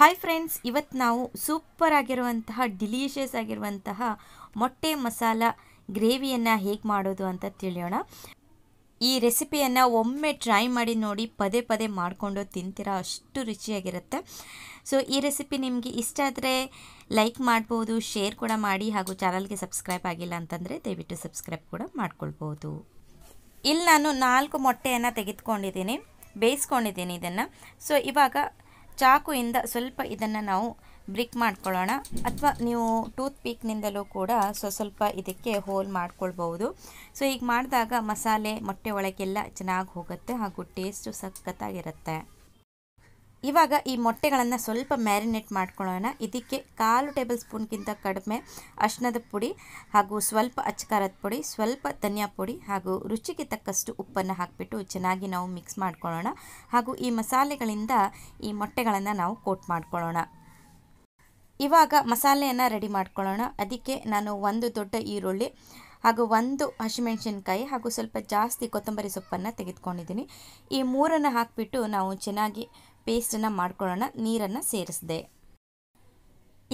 hi friends ಇವತ್ತು ನಾವು super ಆಗಿರುವಂತಹ ಡಿಲೀಷಿಯಸ್ ಆಗಿರುವಂತಹ ಮೊಟ್ಟೆ ಮಸಾಲ ಗ್ರೇವಿಯನ್ನು ಹೇಗೆ ಮಾಡೋದು ಅಂತ ತಿಳಿಯೋಣ ಈ ರೆಸಿಪಿಯನ್ನು ಒಮ್ಮೆ ಟ್ರೈ ಮಾಡಿ ನೋಡಿ ಪದೇ ಪದೇ ಮಾಡಿಕೊಂಡು ತಿಂತೀರ ಅಷ್ಟು ರುಚಿಯಾಗಿರುತ್ತೆ ಸೊ ಈ ರೆಸಿಪಿ ನಿಮಗೆ ಇಷ್ಟ ಆದರೆ ಲೈಕ್ ಮಾಡ್ಬೋದು ಶೇರ್ ಕೂಡ ಮಾಡಿ ಹಾಗೂ ಚಾನಲ್ಗೆ ಸಬ್ಸ್ಕ್ರೈಬ್ ಆಗಿಲ್ಲ ಅಂತಂದರೆ ದಯವಿಟ್ಟು ಸಬ್ಸ್ಕ್ರೈಬ್ ಕೂಡ ಮಾಡ್ಕೊಳ್ಬೋದು ಇಲ್ಲಿ ನಾನು ನಾಲ್ಕು ಮೊಟ್ಟೆಯನ್ನು ತೆಗೆದುಕೊಂಡಿದ್ದೀನಿ ಬೇಯಿಸ್ಕೊಂಡಿದ್ದೀನಿ ಇದನ್ನು ಸೊ ಇವಾಗ ಇಂದ ಸ್ವಲ್ಪ ಇದನ್ನು ನಾವು ಬ್ರಿಕ್ ಮಾಡ್ಕೊಳ್ಳೋಣ ಅಥವಾ ನೀವು ಟೂತ್ ಪೀಕ್ನಿಂದಲೂ ಕೂಡ ಸ್ವ ಸ್ವಲ್ಪ ಇದಕ್ಕೆ ಹೋಲ್ ಮಾಡ್ಕೊಳ್ಬೋದು ಸೊ ಈಗ ಮಾಡಿದಾಗ ಮಸಾಲೆ ಮೊಟ್ಟೆ ಒಳಗೆಲ್ಲ ಚೆನ್ನಾಗಿ ಹೋಗುತ್ತೆ ಹಾಗೂ ಟೇಸ್ಟು ಸಖತ್ತಾಗಿರುತ್ತೆ ಇವಾಗ ಈ ಮೊಟ್ಟೆಗಳನ್ನು ಸ್ವಲ್ಪ ಮ್ಯಾರಿನೇಟ್ ಮಾಡ್ಕೊಳ್ಳೋಣ ಇದಕ್ಕೆ ಕಾಲು ಟೇಬಲ್ ಸ್ಪೂನ್ಗಿಂತ ಕಡಿಮೆ ಅಶ್ನದ ಪುಡಿ ಹಾಗೂ ಸ್ವಲ್ಪ ಅಚ್ಚಕಾರದ ಪುಡಿ ಸ್ವಲ್ಪ ಧನಿಯಾ ಪುಡಿ ಹಾಗೂ ರುಚಿಗೆ ತಕ್ಕಷ್ಟು ಉಪ್ಪನ್ನು ಹಾಕಿಬಿಟ್ಟು ಚೆನ್ನಾಗಿ ನಾವು ಮಿಕ್ಸ್ ಮಾಡ್ಕೊಳ್ಳೋಣ ಹಾಗೂ ಈ ಮಸಾಲೆಗಳಿಂದ ಈ ಮೊಟ್ಟೆಗಳನ್ನು ನಾವು ಕೋಟ್ ಮಾಡ್ಕೊಳ್ಳೋಣ ಇವಾಗ ಮಸಾಲೆಯನ್ನು ರೆಡಿ ಮಾಡ್ಕೊಳ್ಳೋಣ ಅದಕ್ಕೆ ನಾನು ಒಂದು ದೊಡ್ಡ ಈರುಳ್ಳಿ ಹಾಗೂ ಒಂದು ಹಸಿಮೆಣಸಿನ್ಕಾಯಿ ಹಾಗೂ ಸ್ವಲ್ಪ ಜಾಸ್ತಿ ಕೊತ್ತಂಬರಿ ಸೊಪ್ಪನ್ನು ತೆಗೆದುಕೊಂಡಿದ್ದೀನಿ ಈ ಮೂರನ್ನು ಹಾಕಿಬಿಟ್ಟು ನಾವು ಚೆನ್ನಾಗಿ ಪೇಸ್ಟನ್ನು ಮಾಡ್ಕೊಳ್ಳೋಣ ನೀರನ್ನು ಸೇರಿಸಿದೆ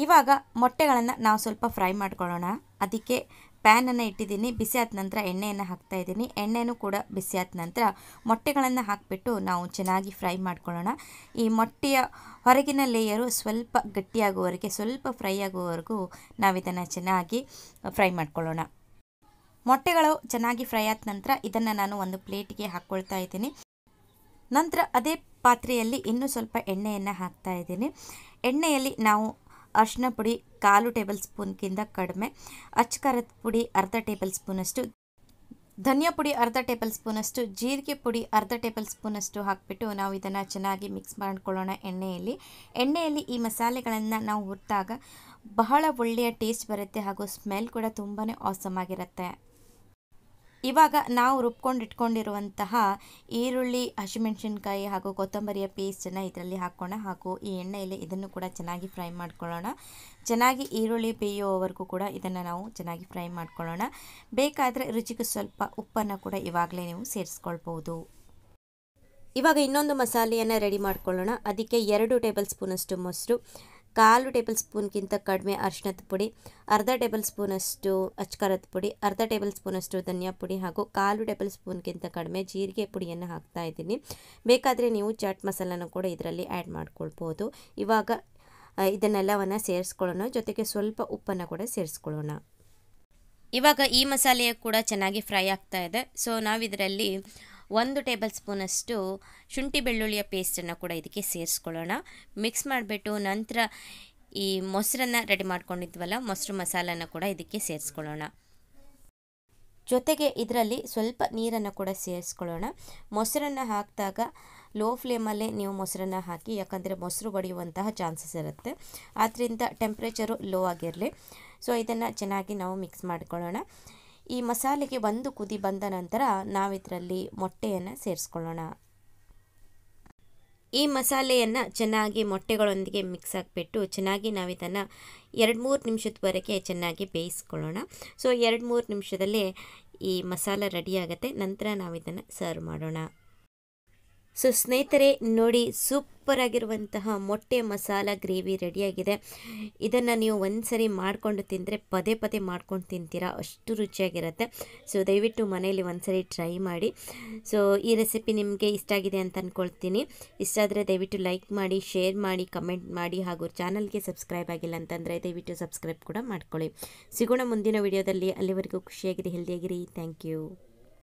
ಇವಾಗ ಮೊಟ್ಟೆಗಳನ್ನು ನಾವು ಸ್ವಲ್ಪ ಫ್ರೈ ಮಾಡ್ಕೊಳ್ಳೋಣ ಅದಕ್ಕೆ ಪ್ಯಾನನ್ನು ಇಟ್ಟಿದ್ದೀನಿ ಬಿಸಿ ಆದ ನಂತರ ಎಣ್ಣೆಯನ್ನು ಹಾಕ್ತಾ ಇದ್ದೀನಿ ಎಣ್ಣೆನೂ ಕೂಡ ಬಿಸಿ ಆದ ನಂತರ ಮೊಟ್ಟೆಗಳನ್ನು ಹಾಕಿಬಿಟ್ಟು ನಾವು ಚೆನ್ನಾಗಿ ಫ್ರೈ ಮಾಡ್ಕೊಳ್ಳೋಣ ಈ ಮೊಟ್ಟೆಯ ಹೊರಗಿನ ಲೇಯರು ಸ್ವಲ್ಪ ಗಟ್ಟಿಯಾಗುವವರೆಗೆ ಸ್ವಲ್ಪ ಫ್ರೈ ಆಗುವವರೆಗೂ ನಾವು ಇದನ್ನು ಚೆನ್ನಾಗಿ ಫ್ರೈ ಮಾಡ್ಕೊಳ್ಳೋಣ ಮೊಟ್ಟೆಗಳು ಚೆನ್ನಾಗಿ ಫ್ರೈ ಆದ ನಂತರ ಇದನ್ನು ನಾನು ಒಂದು ಪ್ಲೇಟಿಗೆ ಹಾಕ್ಕೊಳ್ತಾ ಇದ್ದೀನಿ ನಂತರ ಅದೇ ಪಾತ್ರೆಯಲ್ಲಿ ಇನ್ನೂ ಸ್ವಲ್ಪ ಎಣ್ಣೆಯನ್ನು ಹಾಕ್ತಾ ಇದ್ದೀನಿ ಎಣ್ಣೆಯಲ್ಲಿ ನಾವು ಅರಿಶಿನ ಪುಡಿ ಕಾಲು ಟೇಬಲ್ ಸ್ಪೂನ್ಗಿಂತ ಕಡಿಮೆ ಅಚ್ಚಕಾರದ ಪುಡಿ ಅರ್ಧ ಟೇಬಲ್ ಸ್ಪೂನಷ್ಟು ಧನಿಯಾ ಪುಡಿ ಅರ್ಧ ಟೇಬಲ್ ಸ್ಪೂನಷ್ಟು ಜೀರಿಗೆ ಪುಡಿ ಅರ್ಧ ಟೇಬಲ್ ಸ್ಪೂನಷ್ಟು ಹಾಕಿಬಿಟ್ಟು ನಾವು ಇದನ್ನು ಚೆನ್ನಾಗಿ ಮಿಕ್ಸ್ ಮಾಡ್ಕೊಳ್ಳೋಣ ಎಣ್ಣೆಯಲ್ಲಿ ಎಣ್ಣೆಯಲ್ಲಿ ಈ ಮಸಾಲೆಗಳನ್ನು ನಾವು ಹುರಿದಾಗ ಬಹಳ ಒಳ್ಳೆಯ ಟೇಸ್ಟ್ ಬರುತ್ತೆ ಹಾಗೂ ಸ್ಮೆಲ್ ಕೂಡ ತುಂಬಾ ಆಸಮ್ ಆಗಿರುತ್ತೆ ಇವಾಗ ನಾವು ರುಬ್ಕೊಂಡು ಇಟ್ಕೊಂಡಿರುವಂತಹ ಈರುಳ್ಳಿ ಹಸಿಮೆಣಸಿನ್ಕಾಯಿ ಹಾಗೂ ಕೊತ್ತಂಬರಿಯ ಪೇಸ್ಟನ್ನು ಇದರಲ್ಲಿ ಹಾಕೋಣ ಹಾಗೂ ಈ ಎಣ್ಣೆಯಲ್ಲಿ ಇದನ್ನು ಕೂಡ ಚೆನ್ನಾಗಿ ಫ್ರೈ ಮಾಡ್ಕೊಳ್ಳೋಣ ಚೆನ್ನಾಗಿ ಈರುಳ್ಳಿ ಬೇಯುವವರೆಗೂ ಕೂಡ ಇದನ್ನು ನಾವು ಚೆನ್ನಾಗಿ ಫ್ರೈ ಮಾಡ್ಕೊಳ್ಳೋಣ ಬೇಕಾದರೆ ರುಚಿಗೆ ಸ್ವಲ್ಪ ಉಪ್ಪನ್ನು ಕೂಡ ಇವಾಗಲೇ ನೀವು ಸೇರಿಸ್ಕೊಳ್ಬೋದು ಇವಾಗ ಇನ್ನೊಂದು ಮಸಾಲೆಯನ್ನು ರೆಡಿ ಮಾಡ್ಕೊಳ್ಳೋಣ ಅದಕ್ಕೆ ಎರಡು ಟೇಬಲ್ ಸ್ಪೂನಷ್ಟು ಮೊಸರು ಕಾಲು ಟೇಬಲ್ ಸ್ಪೂನ್ಗಿಂತ ಕಡಿಮೆ ಅರಿಶಿನದ ಪುಡಿ ಅರ್ಧ ಟೇಬಲ್ ಸ್ಪೂನಷ್ಟು ಅಚ್ಕಾರದ ಪುಡಿ ಅರ್ಧ ಟೇಬಲ್ ಸ್ಪೂನಷ್ಟು ಧನಿಯಾ ಪುಡಿ ಹಾಗೂ ಕಾಲು ಟೇಬಲ್ ಸ್ಪೂನ್ಗಿಂತ ಕಡಿಮೆ ಜೀರಿಗೆ ಪುಡಿಯನ್ನು ಹಾಕ್ತಾ ಇದ್ದೀನಿ ಬೇಕಾದರೆ ನೀವು ಚಾಟ್ ಮಸಾಲನೂ ಕೂಡ ಇದರಲ್ಲಿ ಆ್ಯಡ್ ಮಾಡ್ಕೊಳ್ಬೋದು ಇವಾಗ ಇದನ್ನೆಲ್ಲವನ್ನು ಸೇರಿಸ್ಕೊಳ್ಳೋಣ ಜೊತೆಗೆ ಸ್ವಲ್ಪ ಉಪ್ಪನ್ನು ಕೂಡ ಸೇರಿಸ್ಕೊಳ್ಳೋಣ ಇವಾಗ ಈ ಮಸಾಲೆಯು ಕೂಡ ಚೆನ್ನಾಗಿ ಫ್ರೈ ಆಗ್ತಾ ಇದೆ ಸೊ ನಾವು ಇದರಲ್ಲಿ ಒಂದು ಟೇಬಲ್ ಸ್ಪೂನಷ್ಟು ಶುಂಠಿ ಬೆಳ್ಳುಳ್ಳಿಯ ಪೇಸ್ಟನ್ನು ಕೂಡ ಇದಕ್ಕೆ ಸೇರಿಸ್ಕೊಳ್ಳೋಣ ಮಿಕ್ಸ್ ಮಾಡಿಬಿಟ್ಟು ನಂತರ ಈ ಮೊಸರನ್ನು ರೆಡಿ ಮಾಡ್ಕೊಂಡಿದ್ವಲ್ಲ ಮೊಸರು ಮಸಾಲನ ಕೂಡ ಇದಕ್ಕೆ ಸೇರಿಸ್ಕೊಳ್ಳೋಣ ಜೊತೆಗೆ ಇದರಲ್ಲಿ ಸ್ವಲ್ಪ ನೀರನ್ನು ಕೂಡ ಸೇರಿಸ್ಕೊಳ್ಳೋಣ ಮೊಸರನ್ನು ಹಾಕಿದಾಗ ಲೋ ಫ್ಲೇಮಲ್ಲೇ ನೀವು ಮೊಸರನ್ನು ಹಾಕಿ ಯಾಕಂದರೆ ಮೊಸರು ಒಡೆಯುವಂತಹ ಚಾನ್ಸಸ್ ಇರುತ್ತೆ ಆದ್ದರಿಂದ ಟೆಂಪ್ರೇಚರು ಲೋ ಆಗಿರಲಿ ಸೊ ಇದನ್ನು ಚೆನ್ನಾಗಿ ನಾವು ಮಿಕ್ಸ್ ಮಾಡ್ಕೊಳ್ಳೋಣ ಈ ಮಸಾಲೆಗೆ ಒಂದು ಕುದಿ ಬಂದ ನಂತರ ನಾವಿದರಲ್ಲಿ ಮೊಟ್ಟೆಯನ್ನು ಸೇರಿಸ್ಕೊಳ್ಳೋಣ ಈ ಮಸಾಲೆಯನ್ನು ಚೆನ್ನಾಗಿ ಮೊಟ್ಟೆಗಳೊಂದಿಗೆ ಮಿಕ್ಸ್ ಹಾಕಿಬಿಟ್ಟು ಚೆನ್ನಾಗಿ ನಾವು ಎರಡು ಮೂರು ನಿಮಿಷದವರೆಗೆ ಚೆನ್ನಾಗಿ ಬೇಯಿಸ್ಕೊಳ್ಳೋಣ ಸೊ ಎರಡು ಮೂರು ನಿಮಿಷದಲ್ಲೇ ಈ ಮಸಾಲ ರೆಡಿ ಆಗುತ್ತೆ ನಂತರ ನಾವು ಸರ್ವ್ ಮಾಡೋಣ ಸೊ ಸ್ನೇಹಿತರೆ ನೋಡಿ ಸೂಪರ್ ಮೊಟ್ಟೆ ಮಸಾಲ ಗ್ರೇವಿ ರೆಡಿಯಾಗಿದೆ ಇದನ್ನು ನೀವು ಒಂದು ಸರಿ ಮಾಡಿಕೊಂಡು ತಿಂದರೆ ಪದೇ ಪದೇ ಮಾಡ್ಕೊಂಡು ತಿಂತೀರಾ ಅಷ್ಟು ರುಚಿಯಾಗಿರುತ್ತೆ ಸೊ ದಯವಿಟ್ಟು ಮನೆಯಲ್ಲಿ ಒಂದು ಸರಿ ಟ್ರೈ ಮಾಡಿ ಸೊ ಈ ರೆಸಿಪಿ ನಿಮಗೆ ಇಷ್ಟ ಆಗಿದೆ ಅಂತ ಅಂದ್ಕೊಳ್ತೀನಿ ಇಷ್ಟ ಆದರೆ ದಯವಿಟ್ಟು ಲೈಕ್ ಮಾಡಿ ಶೇರ್ ಮಾಡಿ ಕಮೆಂಟ್ ಮಾಡಿ ಹಾಗೂ ಚಾನಲ್ಗೆ ಸಬ್ಸ್ಕ್ರೈಬ್ ಆಗಿಲ್ಲ ಅಂತಂದರೆ ದಯವಿಟ್ಟು ಸಬ್ಸ್ಕ್ರೈಬ್ ಕೂಡ ಮಾಡ್ಕೊಳ್ಳಿ ಸಿಗೋಣ ಮುಂದಿನ ವಿಡಿಯೋದಲ್ಲಿ ಅಲ್ಲಿವರೆಗೂ ಖುಷಿಯಾಗಿರಿ ಹೆಲ್ದಿಯಾಗಿರಿ ಥ್ಯಾಂಕ್ ಯು